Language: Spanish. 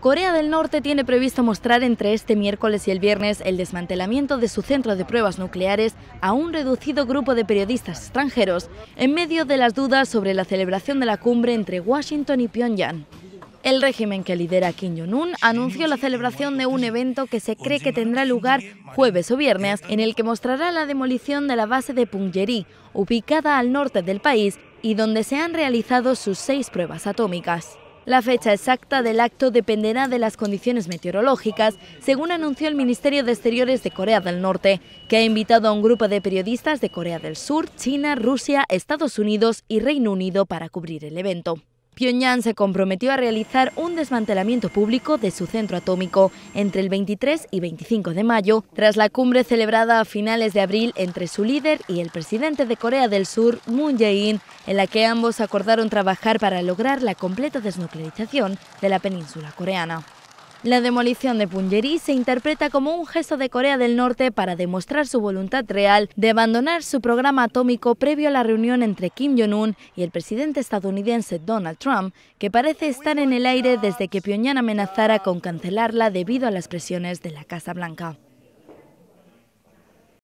Corea del Norte tiene previsto mostrar entre este miércoles y el viernes el desmantelamiento de su centro de pruebas nucleares a un reducido grupo de periodistas extranjeros en medio de las dudas sobre la celebración de la cumbre entre Washington y Pyongyang. El régimen que lidera Kim Jong-un anunció la celebración de un evento que se cree que tendrá lugar jueves o viernes, en el que mostrará la demolición de la base de Punggye-ri, ubicada al norte del país y donde se han realizado sus seis pruebas atómicas. La fecha exacta del acto dependerá de las condiciones meteorológicas, según anunció el Ministerio de Exteriores de Corea del Norte, que ha invitado a un grupo de periodistas de Corea del Sur, China, Rusia, Estados Unidos y Reino Unido para cubrir el evento. Pyongyang se comprometió a realizar un desmantelamiento público de su centro atómico entre el 23 y 25 de mayo, tras la cumbre celebrada a finales de abril entre su líder y el presidente de Corea del Sur, Moon Jae-in, en la que ambos acordaron trabajar para lograr la completa desnuclearización de la península coreana. La demolición de Punjeri se interpreta como un gesto de Corea del Norte para demostrar su voluntad real de abandonar su programa atómico previo a la reunión entre Kim Jong-un y el presidente estadounidense Donald Trump, que parece estar en el aire desde que Pyongyang amenazara con cancelarla debido a las presiones de la Casa Blanca.